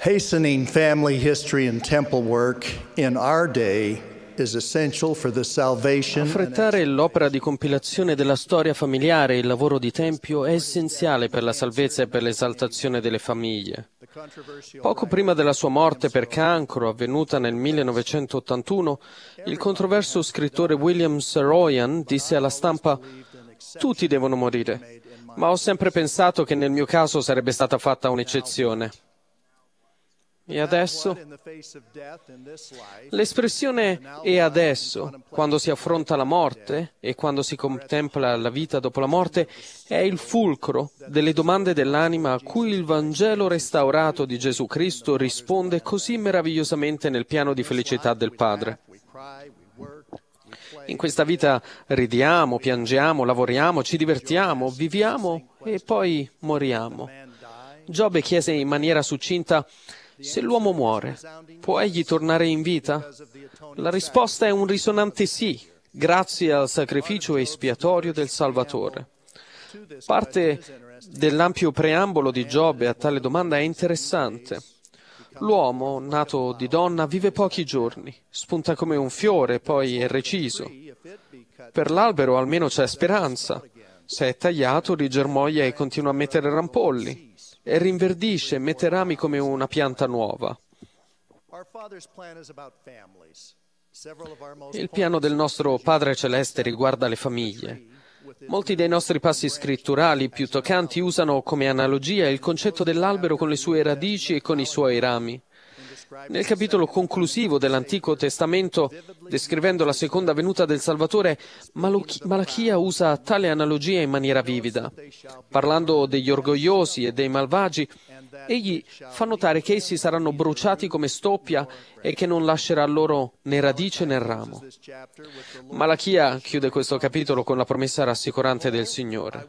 Hastening family history and temple work in our day Affrettare l'opera di compilazione della storia familiare e il lavoro di tempio è essenziale per la salvezza e per l'esaltazione delle famiglie. Poco prima della sua morte per cancro, avvenuta nel 1981, il controverso scrittore William Saroyan disse alla stampa tutti devono morire, ma ho sempre pensato che nel mio caso sarebbe stata fatta un'eccezione. E adesso? L'espressione e adesso, quando si affronta la morte e quando si contempla la vita dopo la morte, è il fulcro delle domande dell'anima a cui il Vangelo restaurato di Gesù Cristo risponde così meravigliosamente nel piano di felicità del Padre. In questa vita ridiamo, piangiamo, lavoriamo, ci divertiamo, viviamo e poi moriamo. Giobbe chiese in maniera succinta se l'uomo muore, può egli tornare in vita? La risposta è un risonante sì, grazie al sacrificio espiatorio del Salvatore. Parte dell'ampio preambolo di Giobbe a tale domanda è interessante. L'uomo, nato di donna, vive pochi giorni, spunta come un fiore, poi è reciso. Per l'albero almeno c'è speranza. Se è tagliato, rigermoglia e continua a mettere rampolli e rinverdisce, e mette rami come una pianta nuova. Il piano del nostro Padre Celeste riguarda le famiglie. Molti dei nostri passi scritturali più toccanti usano come analogia il concetto dell'albero con le sue radici e con i suoi rami. Nel capitolo conclusivo dell'Antico Testamento, descrivendo la seconda venuta del Salvatore, Malachia usa tale analogia in maniera vivida. Parlando degli orgogliosi e dei malvagi, egli fa notare che essi saranno bruciati come stoppia e che non lascerà loro né radice né ramo. Malachia chiude questo capitolo con la promessa rassicurante del Signore.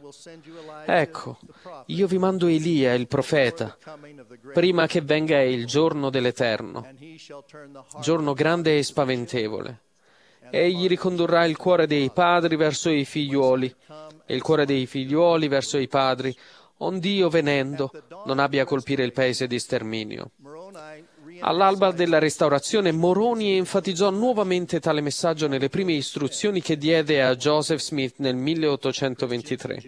Ecco, io vi mando Elia, il profeta, prima che venga il giorno delle terre eterno, giorno grande e spaventevole. Egli ricondurrà il cuore dei padri verso i figliuoli e il cuore dei figliuoli verso i padri, ond'io venendo non abbia a colpire il paese di sterminio. All'alba della restaurazione Moroni enfatizzò nuovamente tale messaggio nelle prime istruzioni che diede a Joseph Smith nel 1823.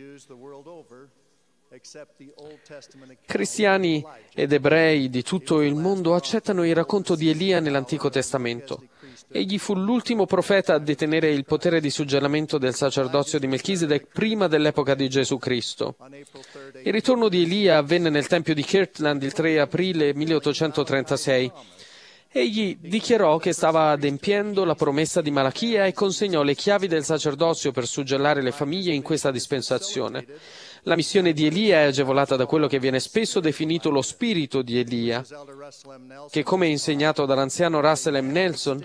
Cristiani ed ebrei di tutto il mondo accettano il racconto di Elia nell'Antico Testamento. Egli fu l'ultimo profeta a detenere il potere di suggellamento del sacerdozio di Melchisedec prima dell'epoca di Gesù Cristo. Il ritorno di Elia avvenne nel Tempio di Kirtland il 3 aprile 1836. Egli dichiarò che stava adempiendo la promessa di Malachia e consegnò le chiavi del sacerdozio per suggellare le famiglie in questa dispensazione. La missione di Elia è agevolata da quello che viene spesso definito lo spirito di Elia, che come insegnato dall'anziano Russell M. Nelson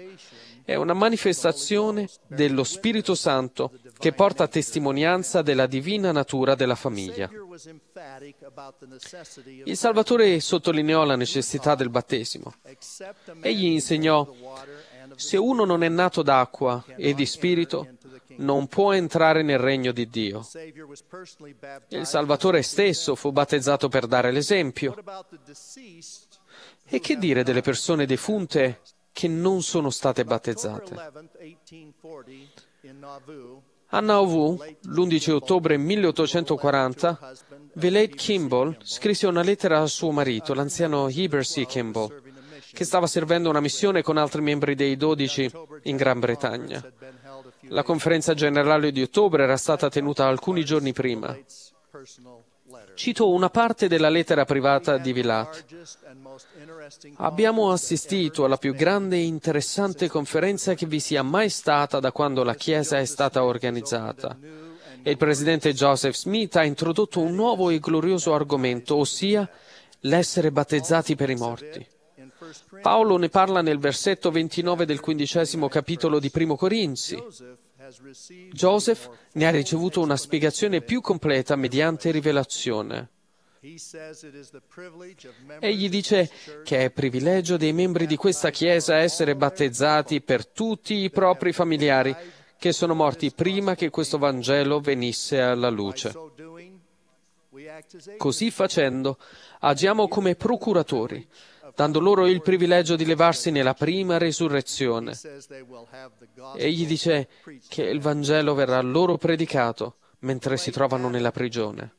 è una manifestazione dello Spirito Santo che porta testimonianza della divina natura della famiglia. Il Salvatore sottolineò la necessità del battesimo. Egli insegnò, se uno non è nato d'acqua e di spirito, non può entrare nel regno di Dio. Il Salvatore stesso fu battezzato per dare l'esempio. E che dire delle persone defunte che non sono state battezzate? A Nauvoo, l'11 ottobre 1840, Villade Kimball scrisse una lettera a suo marito, l'anziano Heber C. Kimball, che stava servendo una missione con altri membri dei Dodici in Gran Bretagna. La conferenza generale di ottobre era stata tenuta alcuni giorni prima. Cito una parte della lettera privata di Vilat. Abbiamo assistito alla più grande e interessante conferenza che vi sia mai stata da quando la Chiesa è stata organizzata. E il presidente Joseph Smith ha introdotto un nuovo e glorioso argomento, ossia l'essere battezzati per i morti. Paolo ne parla nel versetto 29 del quindicesimo capitolo di Primo Corinzi. Joseph ne ha ricevuto una spiegazione più completa mediante rivelazione. Egli dice che è privilegio dei membri di questa Chiesa essere battezzati per tutti i propri familiari che sono morti prima che questo Vangelo venisse alla luce. Così facendo agiamo come procuratori dando loro il privilegio di levarsi nella prima resurrezione. Egli dice che il Vangelo verrà loro predicato mentre si trovano nella prigione.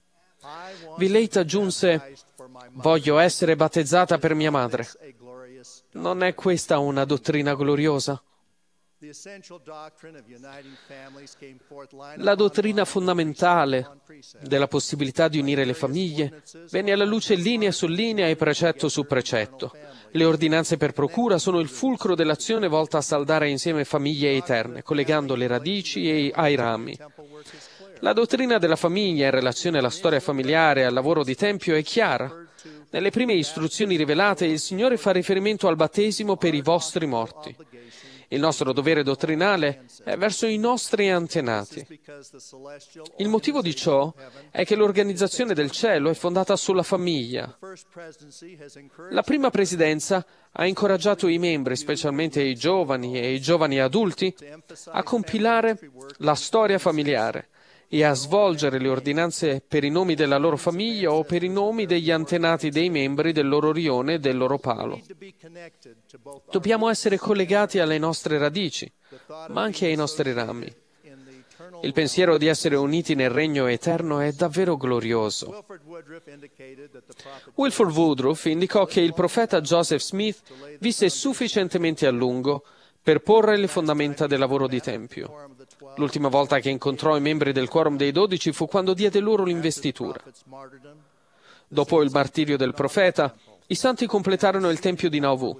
Villate aggiunse, voglio essere battezzata per mia madre. Non è questa una dottrina gloriosa? La dottrina fondamentale della possibilità di unire le famiglie venne alla luce linea su linea e precetto su precetto. Le ordinanze per procura sono il fulcro dell'azione volta a saldare insieme famiglie eterne, collegando le radici ai rami. La dottrina della famiglia in relazione alla storia familiare e al lavoro di Tempio è chiara. Nelle prime istruzioni rivelate il Signore fa riferimento al battesimo per i vostri morti. Il nostro dovere dottrinale è verso i nostri antenati. Il motivo di ciò è che l'organizzazione del cielo è fondata sulla famiglia. La prima presidenza ha incoraggiato i membri, specialmente i giovani e i giovani adulti, a compilare la storia familiare e a svolgere le ordinanze per i nomi della loro famiglia o per i nomi degli antenati dei membri del loro rione e del loro palo. Dobbiamo essere collegati alle nostre radici, ma anche ai nostri rami. Il pensiero di essere uniti nel regno eterno è davvero glorioso. Wilford Woodruff indicò che il profeta Joseph Smith visse sufficientemente a lungo per porre le fondamenta del lavoro di Tempio. L'ultima volta che incontrò i membri del Quorum dei Dodici fu quando diede loro l'investitura. Dopo il martirio del profeta, i santi completarono il Tempio di Nauvoo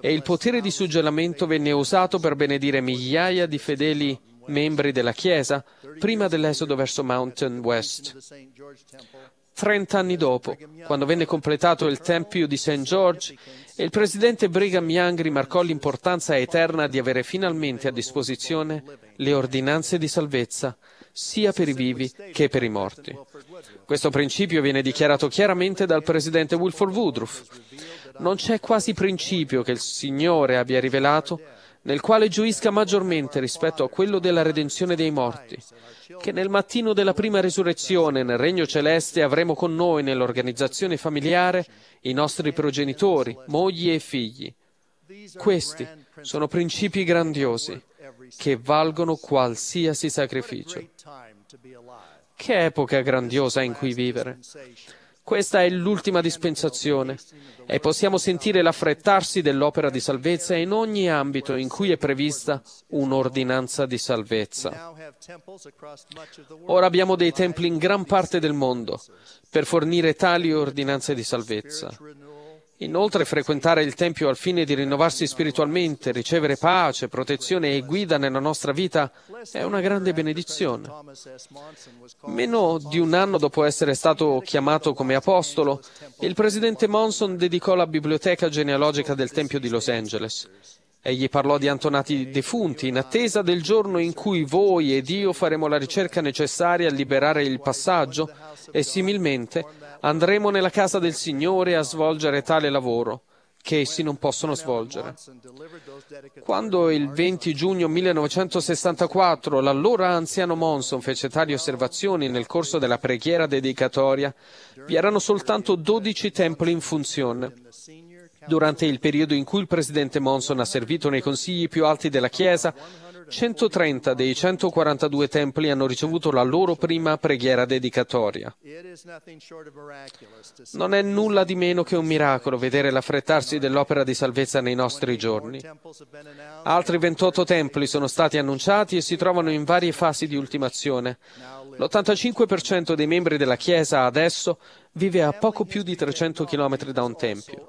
e il potere di suggellamento venne usato per benedire migliaia di fedeli membri della Chiesa prima dell'esodo verso Mountain West. Trent'anni dopo, quando venne completato il Tempio di St. George, il presidente Brigham Young rimarcò l'importanza eterna di avere finalmente a disposizione le ordinanze di salvezza, sia per i vivi che per i morti. Questo principio viene dichiarato chiaramente dal presidente Wilford Woodruff. Non c'è quasi principio che il Signore abbia rivelato nel quale gioisca maggiormente rispetto a quello della redenzione dei morti, che nel mattino della prima resurrezione nel regno celeste avremo con noi nell'organizzazione familiare i nostri progenitori, mogli e figli. Questi sono principi grandiosi che valgono qualsiasi sacrificio. Che epoca grandiosa in cui vivere. Questa è l'ultima dispensazione e possiamo sentire l'affrettarsi dell'opera di salvezza in ogni ambito in cui è prevista un'ordinanza di salvezza. Ora abbiamo dei templi in gran parte del mondo per fornire tali ordinanze di salvezza. Inoltre frequentare il Tempio al fine di rinnovarsi spiritualmente, ricevere pace, protezione e guida nella nostra vita è una grande benedizione. Meno di un anno dopo essere stato chiamato come apostolo, il presidente Monson dedicò la biblioteca genealogica del Tempio di Los Angeles Egli parlò di antonati defunti, in attesa del giorno in cui voi ed io faremo la ricerca necessaria a liberare il passaggio e similmente andremo nella casa del Signore a svolgere tale lavoro che essi non possono svolgere. Quando il 20 giugno 1964 l'allora anziano Monson fece tali osservazioni nel corso della preghiera dedicatoria, vi erano soltanto 12 templi in funzione. Durante il periodo in cui il presidente Monson ha servito nei consigli più alti della Chiesa, 130 dei 142 templi hanno ricevuto la loro prima preghiera dedicatoria. Non è nulla di meno che un miracolo vedere l'affrettarsi dell'opera di salvezza nei nostri giorni. Altri 28 templi sono stati annunciati e si trovano in varie fasi di ultimazione. L'85% dei membri della Chiesa adesso vive a poco più di 300 km da un tempio.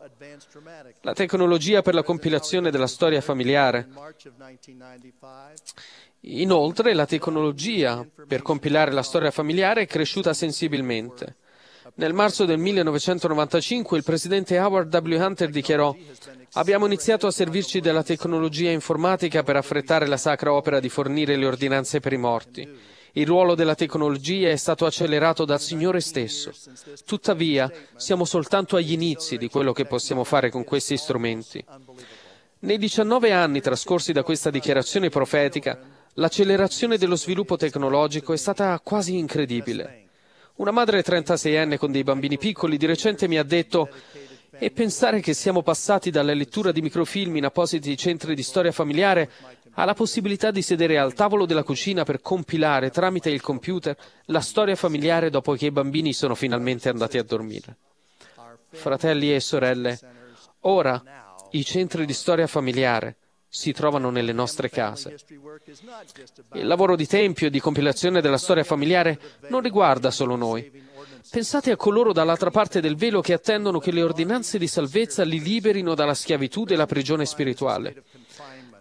La tecnologia per la compilazione della storia familiare, inoltre la tecnologia per compilare la storia familiare è cresciuta sensibilmente. Nel marzo del 1995 il presidente Howard W. Hunter dichiarò Abbiamo iniziato a servirci della tecnologia informatica per affrettare la sacra opera di fornire le ordinanze per i morti. Il ruolo della tecnologia è stato accelerato dal Signore stesso. Tuttavia, siamo soltanto agli inizi di quello che possiamo fare con questi strumenti. Nei 19 anni trascorsi da questa dichiarazione profetica, l'accelerazione dello sviluppo tecnologico è stata quasi incredibile. Una madre 36enne con dei bambini piccoli di recente mi ha detto e pensare che siamo passati dalla lettura di microfilm in appositi centri di storia familiare ha la possibilità di sedere al tavolo della cucina per compilare tramite il computer la storia familiare dopo che i bambini sono finalmente andati a dormire. Fratelli e sorelle, ora i centri di storia familiare si trovano nelle nostre case. Il lavoro di tempio e di compilazione della storia familiare non riguarda solo noi. Pensate a coloro dall'altra parte del velo che attendono che le ordinanze di salvezza li liberino dalla schiavitù della prigione spirituale.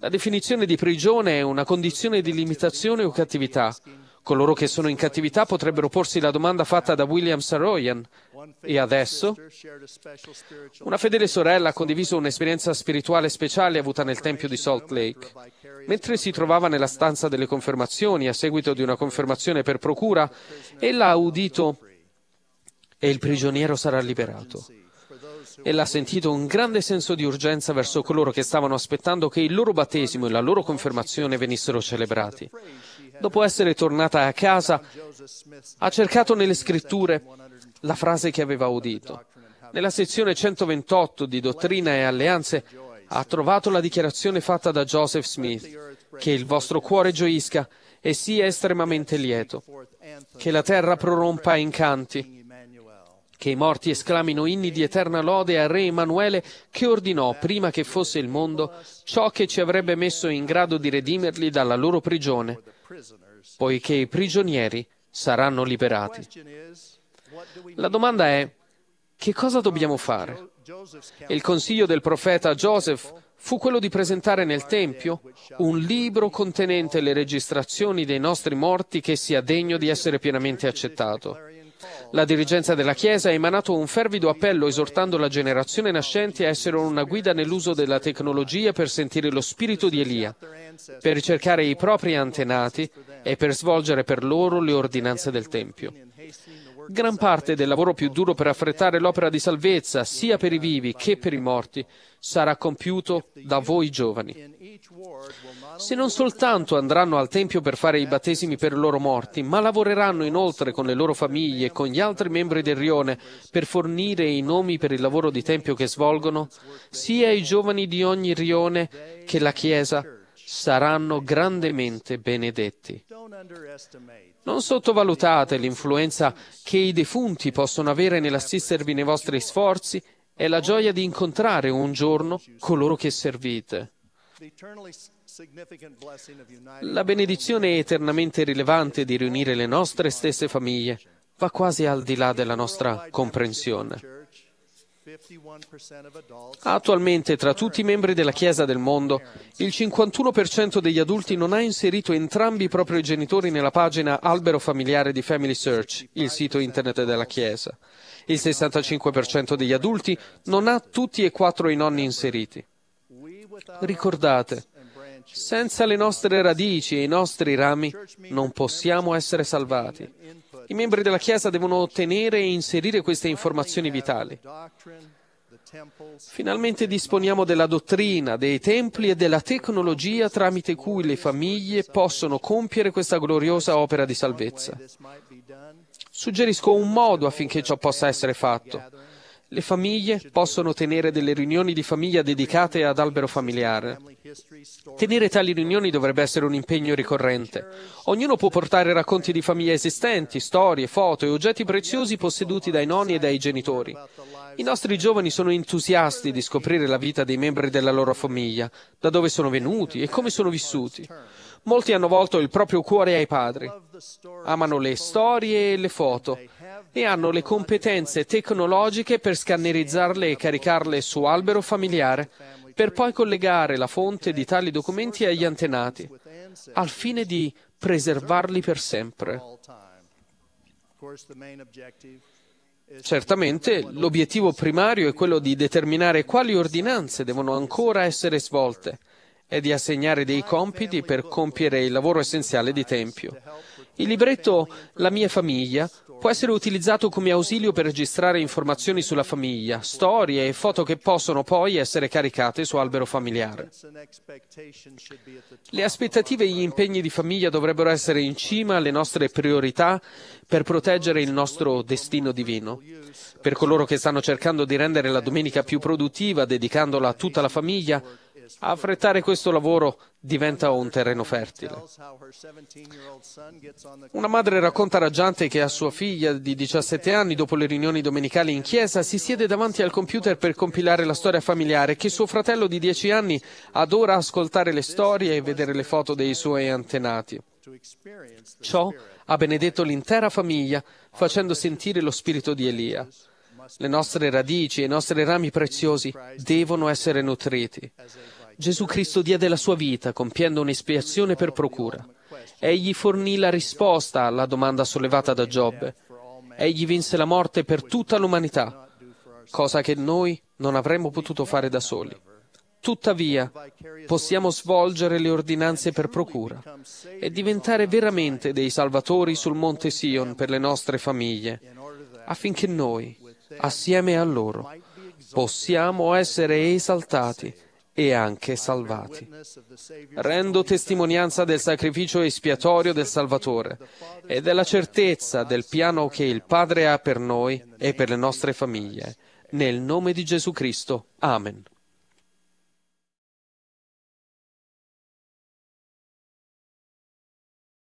La definizione di prigione è una condizione di limitazione o cattività. Coloro che sono in cattività potrebbero porsi la domanda fatta da William Saroyan. E adesso? Una fedele sorella ha condiviso un'esperienza spirituale speciale avuta nel Tempio di Salt Lake. Mentre si trovava nella stanza delle confermazioni a seguito di una confermazione per procura, ella ha udito e il prigioniero sarà liberato. Ella ha sentito un grande senso di urgenza verso coloro che stavano aspettando che il loro battesimo e la loro confermazione venissero celebrati. Dopo essere tornata a casa, ha cercato nelle scritture la frase che aveva udito. Nella sezione 128 di Dottrina e Alleanze ha trovato la dichiarazione fatta da Joseph Smith, che il vostro cuore gioisca e sia estremamente lieto, che la terra prorompa in canti, che i morti esclamino inni di eterna lode al re Emanuele che ordinò prima che fosse il mondo ciò che ci avrebbe messo in grado di redimerli dalla loro prigione, poiché i prigionieri saranno liberati. La domanda è, che cosa dobbiamo fare? Il consiglio del profeta Joseph fu quello di presentare nel Tempio un libro contenente le registrazioni dei nostri morti che sia degno di essere pienamente accettato. La dirigenza della Chiesa ha emanato un fervido appello esortando la generazione nascente a essere una guida nell'uso della tecnologia per sentire lo spirito di Elia, per ricercare i propri antenati e per svolgere per loro le ordinanze del Tempio. Gran parte del lavoro più duro per affrettare l'opera di salvezza, sia per i vivi che per i morti, sarà compiuto da voi giovani. Se non soltanto andranno al Tempio per fare i battesimi per i loro morti, ma lavoreranno inoltre con le loro famiglie e con gli altri membri del rione per fornire i nomi per il lavoro di Tempio che svolgono, sia i giovani di ogni rione che la Chiesa saranno grandemente benedetti. Non sottovalutate l'influenza che i defunti possono avere nell'assistervi nei vostri sforzi e la gioia di incontrare un giorno coloro che servite. La benedizione eternamente rilevante di riunire le nostre stesse famiglie va quasi al di là della nostra comprensione. Ah, attualmente tra tutti i membri della Chiesa del mondo, il 51% degli adulti non ha inserito entrambi i propri genitori nella pagina Albero familiare di Family Search, il sito internet della Chiesa. Il 65% degli adulti non ha tutti e quattro i nonni inseriti. Ricordate, senza le nostre radici e i nostri rami non possiamo essere salvati. I membri della Chiesa devono ottenere e inserire queste informazioni vitali. Finalmente disponiamo della dottrina, dei templi e della tecnologia tramite cui le famiglie possono compiere questa gloriosa opera di salvezza. Suggerisco un modo affinché ciò possa essere fatto le famiglie possono tenere delle riunioni di famiglia dedicate ad albero familiare. Tenere tali riunioni dovrebbe essere un impegno ricorrente. Ognuno può portare racconti di famiglie esistenti, storie, foto e oggetti preziosi posseduti dai nonni e dai genitori. I nostri giovani sono entusiasti di scoprire la vita dei membri della loro famiglia, da dove sono venuti e come sono vissuti. Molti hanno volto il proprio cuore ai padri, amano le storie e le foto e hanno le competenze tecnologiche per scannerizzarle e caricarle su albero familiare, per poi collegare la fonte di tali documenti agli antenati, al fine di preservarli per sempre. Certamente l'obiettivo primario è quello di determinare quali ordinanze devono ancora essere svolte è di assegnare dei compiti per compiere il lavoro essenziale di Tempio. Il libretto La mia famiglia può essere utilizzato come ausilio per registrare informazioni sulla famiglia, storie e foto che possono poi essere caricate su albero familiare. Le aspettative e gli impegni di famiglia dovrebbero essere in cima alle nostre priorità per proteggere il nostro destino divino. Per coloro che stanno cercando di rendere la domenica più produttiva, dedicandola a tutta la famiglia, Affrettare questo lavoro diventa un terreno fertile. Una madre racconta raggiante che a sua figlia di 17 anni, dopo le riunioni domenicali in chiesa, si siede davanti al computer per compilare la storia familiare che suo fratello di 10 anni adora ascoltare le storie e vedere le foto dei suoi antenati. Ciò ha benedetto l'intera famiglia facendo sentire lo spirito di Elia. Le nostre radici e i nostri rami preziosi devono essere nutriti. Gesù Cristo diede la sua vita compiendo un'espiazione per procura. Egli fornì la risposta alla domanda sollevata da Giobbe. Egli vinse la morte per tutta l'umanità, cosa che noi non avremmo potuto fare da soli. Tuttavia, possiamo svolgere le ordinanze per procura e diventare veramente dei salvatori sul Monte Sion per le nostre famiglie, affinché noi, assieme a loro, possiamo essere esaltati e anche salvati. Rendo testimonianza del sacrificio espiatorio del Salvatore e della certezza del piano che il Padre ha per noi e per le nostre famiglie. Nel nome di Gesù Cristo. Amen.